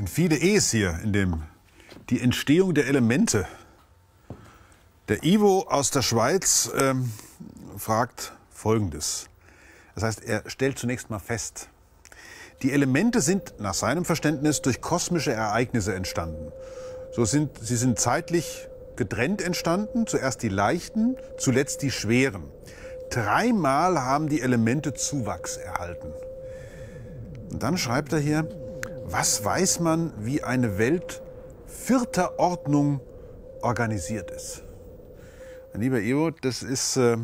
sind viele E's hier in dem. Die Entstehung der Elemente. Der Ivo aus der Schweiz ähm, fragt Folgendes. Das heißt, er stellt zunächst mal fest, die Elemente sind nach seinem Verständnis durch kosmische Ereignisse entstanden. So sind, sie sind zeitlich getrennt entstanden, zuerst die leichten, zuletzt die schweren. Dreimal haben die Elemente Zuwachs erhalten. Und dann schreibt er hier, was weiß man, wie eine Welt vierter Ordnung organisiert ist? Mein Lieber Ivo, das ist äh,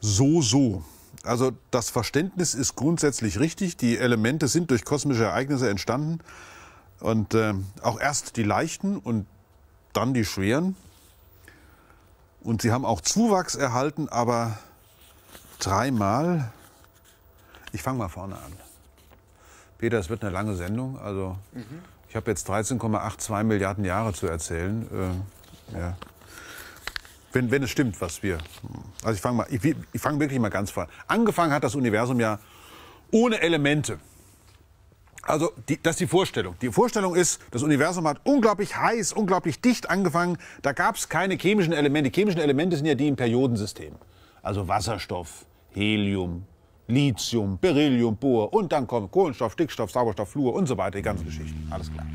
so, so. Also das Verständnis ist grundsätzlich richtig. Die Elemente sind durch kosmische Ereignisse entstanden. Und äh, auch erst die leichten und dann die schweren. Und sie haben auch Zuwachs erhalten, aber dreimal. Ich fange mal vorne an. Peter, es wird eine lange Sendung. Also mhm. ich habe jetzt 13,82 Milliarden Jahre zu erzählen. Äh, ja. wenn, wenn es stimmt, was wir. Also ich fange mal, ich, ich fange wirklich mal ganz vorne. Angefangen hat das Universum ja ohne Elemente. Also die, das ist die Vorstellung. Die Vorstellung ist, das Universum hat unglaublich heiß, unglaublich dicht angefangen. Da gab es keine chemischen Elemente. Die chemischen Elemente sind ja die im Periodensystem. Also Wasserstoff, Helium, Lithium, Beryllium, Bohr und dann kommt Kohlenstoff, Stickstoff, Sauerstoff, Fluor und so weiter, die ganze Geschichte. Alles klar.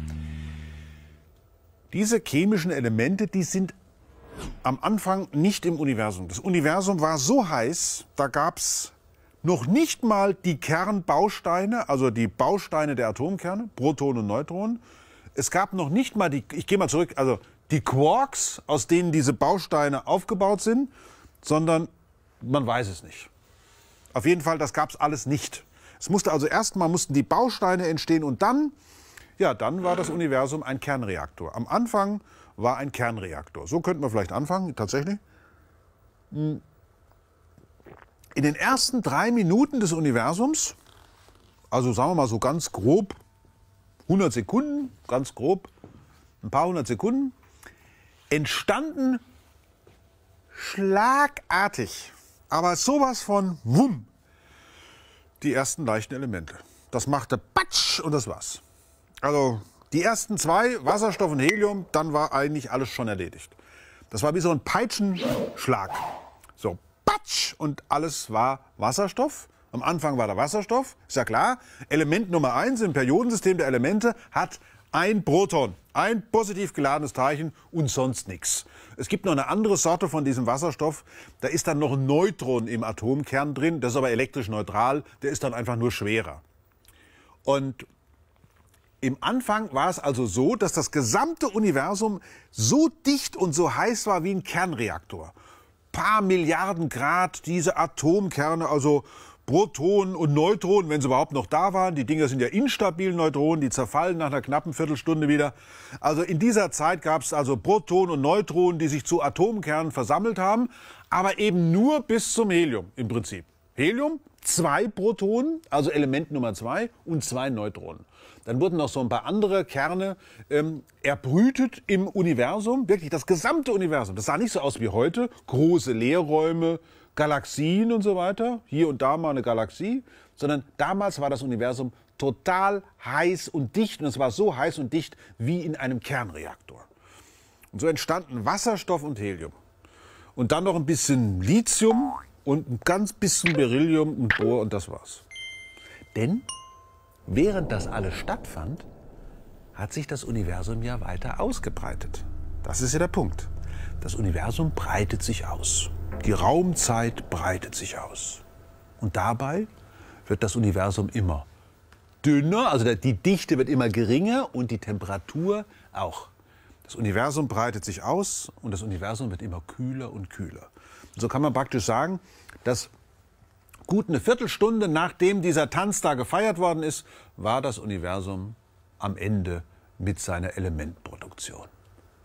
Diese chemischen Elemente, die sind am Anfang nicht im Universum. Das Universum war so heiß, da gab es noch nicht mal die Kernbausteine, also die Bausteine der Atomkerne, Protonen und Neutronen. Es gab noch nicht mal die, ich gehe mal zurück, also die Quarks, aus denen diese Bausteine aufgebaut sind, sondern man weiß es nicht. Auf jeden Fall, das gab es alles nicht. Es musste also erstmal mussten die Bausteine entstehen und dann, ja, dann war das Universum ein Kernreaktor. Am Anfang war ein Kernreaktor. So könnten wir vielleicht anfangen, tatsächlich. Hm. In den ersten drei Minuten des Universums, also sagen wir mal so ganz grob, 100 Sekunden, ganz grob, ein paar hundert Sekunden, entstanden schlagartig, aber sowas von wumm, die ersten leichten Elemente. Das machte Patsch und das war's. Also die ersten zwei, Wasserstoff und Helium, dann war eigentlich alles schon erledigt. Das war wie so ein Peitschenschlag. So, Patsch Und alles war Wasserstoff. Am Anfang war der Wasserstoff, ist ja klar. Element Nummer eins im Periodensystem der Elemente hat ein Proton, ein positiv geladenes Teilchen und sonst nichts. Es gibt noch eine andere Sorte von diesem Wasserstoff. Da ist dann noch ein Neutron im Atomkern drin. Das ist aber elektrisch neutral. Der ist dann einfach nur schwerer. Und im Anfang war es also so, dass das gesamte Universum so dicht und so heiß war wie ein Kernreaktor. Paar Milliarden Grad diese Atomkerne, also Protonen und Neutronen, wenn sie überhaupt noch da waren. Die Dinger sind ja instabil, Neutronen, die zerfallen nach einer knappen Viertelstunde wieder. Also in dieser Zeit gab es also Protonen und Neutronen, die sich zu Atomkernen versammelt haben, aber eben nur bis zum Helium im Prinzip. Helium, zwei Protonen, also Element Nummer zwei und zwei Neutronen. Dann wurden noch so ein paar andere Kerne ähm, erbrütet im Universum, wirklich das gesamte Universum. Das sah nicht so aus wie heute, große Leerräume, Galaxien und so weiter, hier und da mal eine Galaxie, sondern damals war das Universum total heiß und dicht und es war so heiß und dicht wie in einem Kernreaktor. Und so entstanden Wasserstoff und Helium. Und dann noch ein bisschen Lithium und ein ganz bisschen Beryllium und Bohr und das war's. Denn während das alles stattfand, hat sich das Universum ja weiter ausgebreitet. Das ist ja der Punkt. Das Universum breitet sich aus. Die Raumzeit breitet sich aus. Und dabei wird das Universum immer dünner, also die Dichte wird immer geringer und die Temperatur auch. Das Universum breitet sich aus und das Universum wird immer kühler und kühler. so kann man praktisch sagen, dass gut eine Viertelstunde nachdem dieser Tanz da gefeiert worden ist, war das Universum am Ende mit seiner Elementproduktion.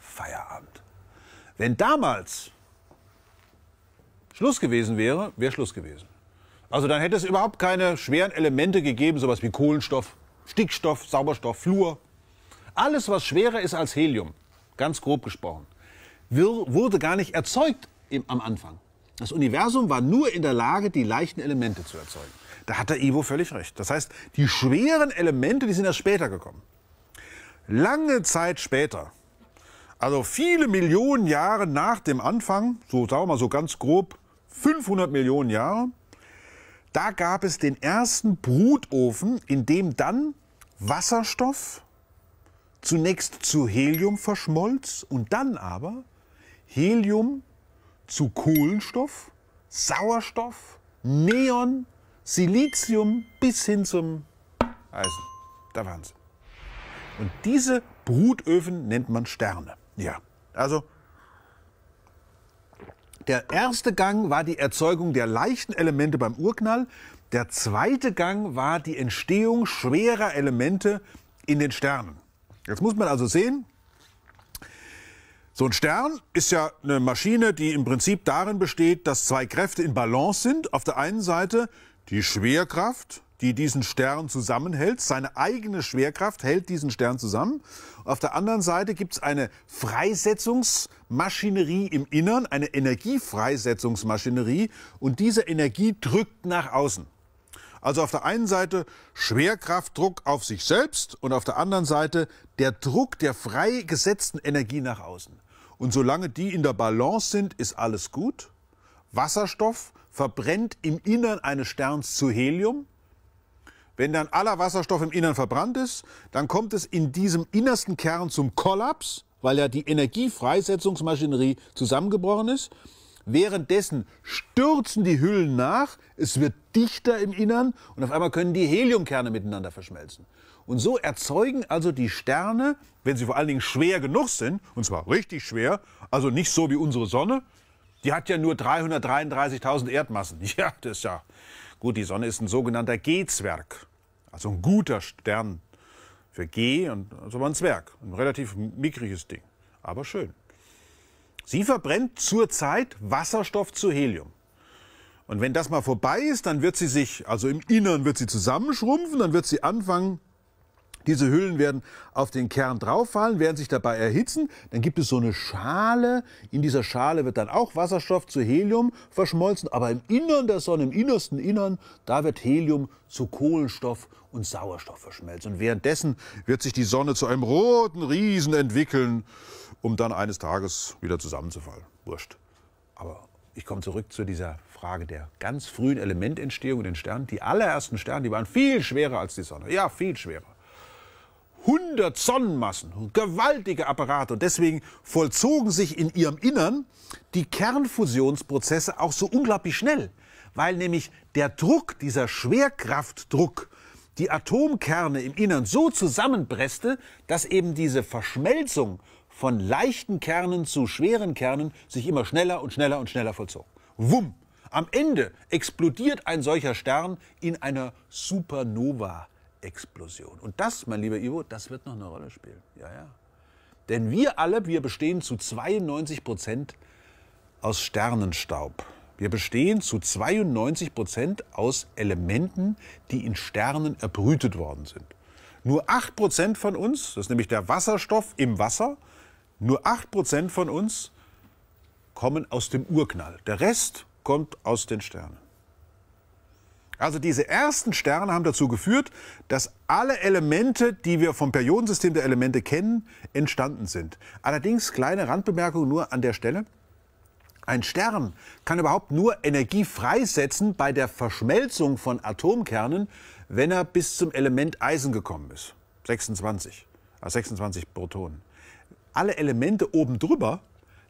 Feierabend. Wenn damals Schluss gewesen wäre, wäre Schluss gewesen. Also dann hätte es überhaupt keine schweren Elemente gegeben, sowas wie Kohlenstoff, Stickstoff, Sauerstoff, Fluor. Alles, was schwerer ist als Helium, ganz grob gesprochen, wurde gar nicht erzeugt im, am Anfang. Das Universum war nur in der Lage, die leichten Elemente zu erzeugen. Da hat der Ivo völlig recht. Das heißt, die schweren Elemente, die sind erst später gekommen. Lange Zeit später, also viele Millionen Jahre nach dem Anfang, so sagen wir mal so ganz grob 500 Millionen Jahre, da gab es den ersten Brutofen, in dem dann Wasserstoff zunächst zu Helium verschmolz und dann aber Helium zu Kohlenstoff, Sauerstoff, Neon, Silizium bis hin zum Eisen. Da waren sie. Und diese Brutöfen nennt man Sterne. Ja, also der erste Gang war die Erzeugung der leichten Elemente beim Urknall. Der zweite Gang war die Entstehung schwerer Elemente in den Sternen. Jetzt muss man also sehen, so ein Stern ist ja eine Maschine, die im Prinzip darin besteht, dass zwei Kräfte in Balance sind. Auf der einen Seite die Schwerkraft die diesen Stern zusammenhält. Seine eigene Schwerkraft hält diesen Stern zusammen. Auf der anderen Seite gibt es eine Freisetzungsmaschinerie im Innern, eine Energiefreisetzungsmaschinerie. Und diese Energie drückt nach außen. Also auf der einen Seite Schwerkraftdruck auf sich selbst und auf der anderen Seite der Druck der freigesetzten Energie nach außen. Und solange die in der Balance sind, ist alles gut. Wasserstoff verbrennt im Innern eines Sterns zu Helium wenn dann aller Wasserstoff im Innern verbrannt ist, dann kommt es in diesem innersten Kern zum Kollaps, weil ja die Energiefreisetzungsmaschinerie zusammengebrochen ist. Währenddessen stürzen die Hüllen nach, es wird dichter im Innern und auf einmal können die Heliumkerne miteinander verschmelzen. Und so erzeugen also die Sterne, wenn sie vor allen Dingen schwer genug sind, und zwar richtig schwer, also nicht so wie unsere Sonne, die hat ja nur 333.000 Erdmassen. Ja, das ist ja Gut, die Sonne ist ein sogenannter G-Zwerg, also ein guter Stern für G und so also ein Zwerg. Ein relativ mickriges Ding, aber schön. Sie verbrennt zurzeit Wasserstoff zu Helium. Und wenn das mal vorbei ist, dann wird sie sich, also im Innern wird sie zusammenschrumpfen, dann wird sie anfangen, diese Hüllen werden auf den Kern drauffallen, werden sich dabei erhitzen. Dann gibt es so eine Schale. In dieser Schale wird dann auch Wasserstoff zu Helium verschmolzen. Aber im Innern der Sonne, im innersten Innern, da wird Helium zu Kohlenstoff und Sauerstoff verschmelzen. Und währenddessen wird sich die Sonne zu einem roten Riesen entwickeln, um dann eines Tages wieder zusammenzufallen. Wurscht. Aber ich komme zurück zu dieser Frage der ganz frühen Elemententstehung in den Sternen. Die allerersten Sterne, die waren viel schwerer als die Sonne. Ja, viel schwerer. 100 Sonnenmassen, gewaltige Apparate. Und deswegen vollzogen sich in ihrem Innern die Kernfusionsprozesse auch so unglaublich schnell, weil nämlich der Druck, dieser Schwerkraftdruck, die Atomkerne im Innern so zusammenpresste, dass eben diese Verschmelzung von leichten Kernen zu schweren Kernen sich immer schneller und schneller und schneller vollzog. Wumm! Am Ende explodiert ein solcher Stern in einer Supernova. Explosion. Und das, mein lieber Ivo, das wird noch eine Rolle spielen. Ja, ja. Denn wir alle, wir bestehen zu 92 Prozent aus Sternenstaub. Wir bestehen zu 92 Prozent aus Elementen, die in Sternen erbrütet worden sind. Nur 8 Prozent von uns, das ist nämlich der Wasserstoff im Wasser, nur 8 Prozent von uns kommen aus dem Urknall. Der Rest kommt aus den Sternen. Also diese ersten Sterne haben dazu geführt, dass alle Elemente, die wir vom Periodensystem der Elemente kennen, entstanden sind. Allerdings kleine Randbemerkung nur an der Stelle. Ein Stern kann überhaupt nur Energie freisetzen bei der Verschmelzung von Atomkernen, wenn er bis zum Element Eisen gekommen ist. 26, also 26 Protonen. Alle Elemente oben drüber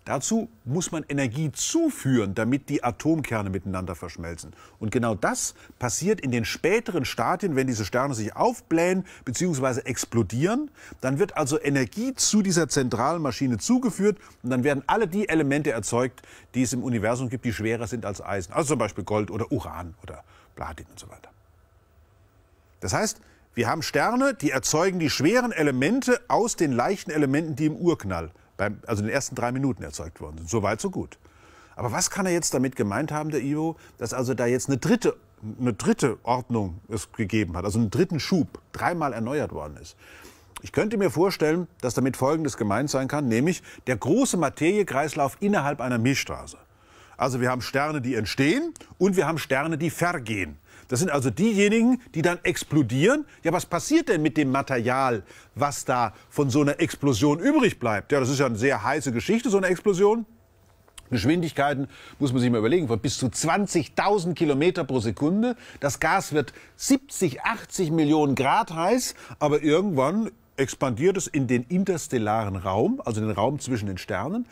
Dazu muss man Energie zuführen, damit die Atomkerne miteinander verschmelzen. Und genau das passiert in den späteren Stadien, wenn diese Sterne sich aufblähen bzw. explodieren. Dann wird also Energie zu dieser zentralen Maschine zugeführt und dann werden alle die Elemente erzeugt, die es im Universum gibt, die schwerer sind als Eisen. Also zum Beispiel Gold oder Uran oder Platin und so weiter. Das heißt, wir haben Sterne, die erzeugen die schweren Elemente aus den leichten Elementen, die im Urknall beim, also in den ersten drei Minuten erzeugt worden sind. So weit, so gut. Aber was kann er jetzt damit gemeint haben, der Ivo, dass also da jetzt eine dritte, eine dritte Ordnung es gegeben hat, also einen dritten Schub, dreimal erneuert worden ist? Ich könnte mir vorstellen, dass damit Folgendes gemeint sein kann, nämlich der große Materiekreislauf innerhalb einer Milchstraße. Also wir haben Sterne, die entstehen und wir haben Sterne, die vergehen. Das sind also diejenigen, die dann explodieren. Ja, was passiert denn mit dem Material, was da von so einer Explosion übrig bleibt? Ja, das ist ja eine sehr heiße Geschichte, so eine Explosion. Geschwindigkeiten, muss man sich mal überlegen, von bis zu 20.000 Kilometer pro Sekunde. Das Gas wird 70, 80 Millionen Grad heiß, aber irgendwann expandiert es in den interstellaren Raum, also den Raum zwischen den Sternen,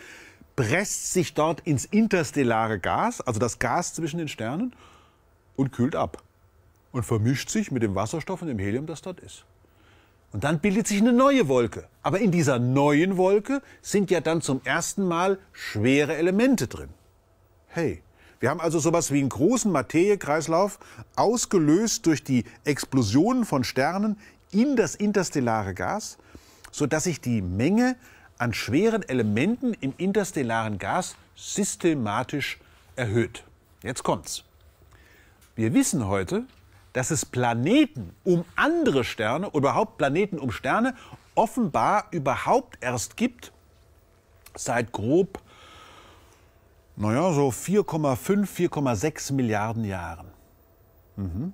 presst sich dort ins interstellare Gas, also das Gas zwischen den Sternen, und kühlt ab und vermischt sich mit dem Wasserstoff und dem Helium, das dort ist. Und dann bildet sich eine neue Wolke. Aber in dieser neuen Wolke sind ja dann zum ersten Mal schwere Elemente drin. Hey, wir haben also sowas wie einen großen Materiekreislauf, ausgelöst durch die Explosionen von Sternen in das interstellare Gas, sodass sich die Menge an schweren Elementen im interstellaren Gas systematisch erhöht. Jetzt kommt's. Wir wissen heute, dass es Planeten um andere Sterne, überhaupt Planeten um Sterne, offenbar überhaupt erst gibt, seit grob, naja, so 4,5, 4,6 Milliarden Jahren. Mhm.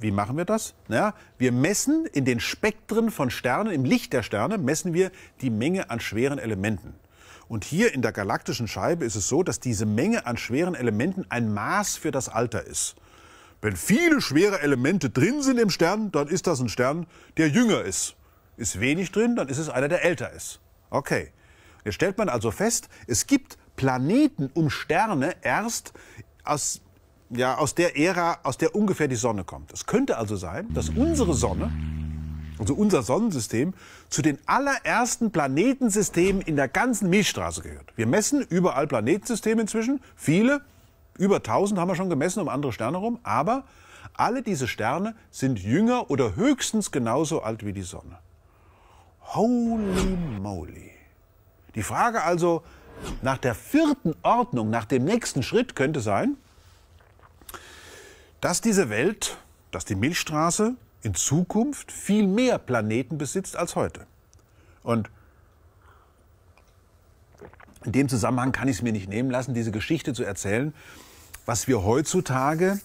Wie machen wir das? Naja, wir messen in den Spektren von Sternen, im Licht der Sterne, messen wir die Menge an schweren Elementen. Und hier in der galaktischen Scheibe ist es so, dass diese Menge an schweren Elementen ein Maß für das Alter ist. Wenn viele schwere Elemente drin sind im Stern, dann ist das ein Stern, der jünger ist. Ist wenig drin, dann ist es einer, der älter ist. Okay. Jetzt stellt man also fest, es gibt Planeten um Sterne erst aus, ja, aus der Ära, aus der ungefähr die Sonne kommt. Es könnte also sein, dass unsere Sonne, also unser Sonnensystem, zu den allerersten Planetensystemen in der ganzen Milchstraße gehört. Wir messen überall Planetensysteme inzwischen, viele, über 1000 haben wir schon gemessen um andere Sterne rum, aber alle diese Sterne sind jünger oder höchstens genauso alt wie die Sonne. Holy moly. Die Frage also nach der vierten Ordnung, nach dem nächsten Schritt könnte sein, dass diese Welt, dass die Milchstraße in Zukunft viel mehr Planeten besitzt als heute. Und in dem Zusammenhang kann ich es mir nicht nehmen lassen, diese Geschichte zu erzählen, was wir heutzutage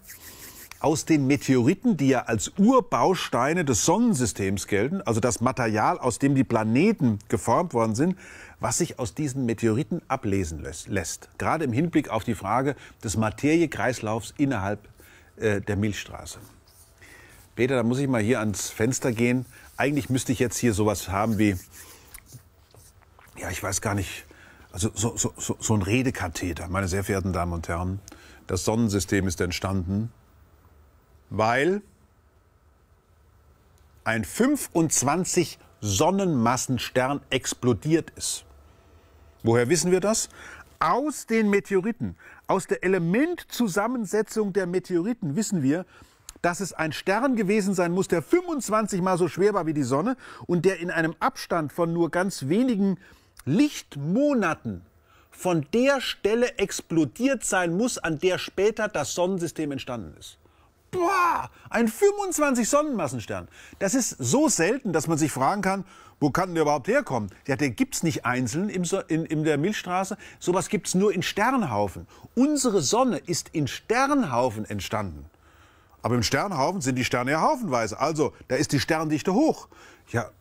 aus den Meteoriten, die ja als Urbausteine des Sonnensystems gelten, also das Material, aus dem die Planeten geformt worden sind, was sich aus diesen Meteoriten ablesen lässt. Gerade im Hinblick auf die Frage des Materiekreislaufs innerhalb äh, der Milchstraße. Peter, da muss ich mal hier ans Fenster gehen. Eigentlich müsste ich jetzt hier sowas haben wie, ja, ich weiß gar nicht, also so, so, so, so ein Redekatheter, meine sehr verehrten Damen und Herren. Das Sonnensystem ist entstanden, weil ein 25 Sonnenmassenstern explodiert ist. Woher wissen wir das? Aus den Meteoriten, aus der Elementzusammensetzung der Meteoriten wissen wir, dass es ein Stern gewesen sein muss, der 25 mal so schwer war wie die Sonne und der in einem Abstand von nur ganz wenigen Lichtmonaten von der Stelle explodiert sein muss, an der später das Sonnensystem entstanden ist. Boah, ein 25 Sonnenmassenstern. Das ist so selten, dass man sich fragen kann, wo kann der überhaupt herkommen? Ja, den gibt es nicht einzeln im so in, in, der Milchstraße. Sowas gibt es nur in Sternhaufen. Unsere Sonne ist in Sternhaufen entstanden. Aber im Sternhaufen sind die Sterne ja haufenweise. Also, da ist die Sterndichte hoch. Ja,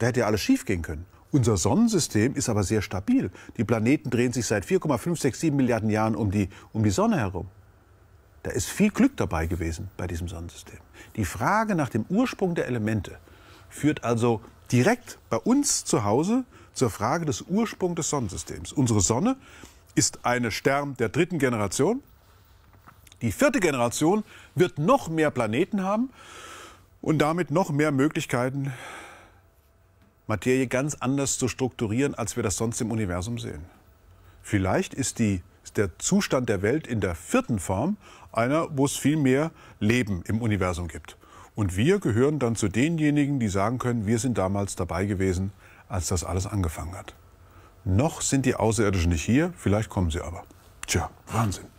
da hätte ja alles schief gehen können. Unser Sonnensystem ist aber sehr stabil. Die Planeten drehen sich seit 4,567 Milliarden Jahren um die, um die Sonne herum. Da ist viel Glück dabei gewesen bei diesem Sonnensystem. Die Frage nach dem Ursprung der Elemente führt also direkt bei uns zu Hause zur Frage des Ursprungs des Sonnensystems. Unsere Sonne ist eine Stern der dritten Generation. Die vierte Generation wird noch mehr Planeten haben und damit noch mehr Möglichkeiten Materie ganz anders zu strukturieren, als wir das sonst im Universum sehen. Vielleicht ist, die, ist der Zustand der Welt in der vierten Form einer, wo es viel mehr Leben im Universum gibt. Und wir gehören dann zu denjenigen, die sagen können, wir sind damals dabei gewesen, als das alles angefangen hat. Noch sind die Außerirdischen nicht hier, vielleicht kommen sie aber. Tja, Wahnsinn.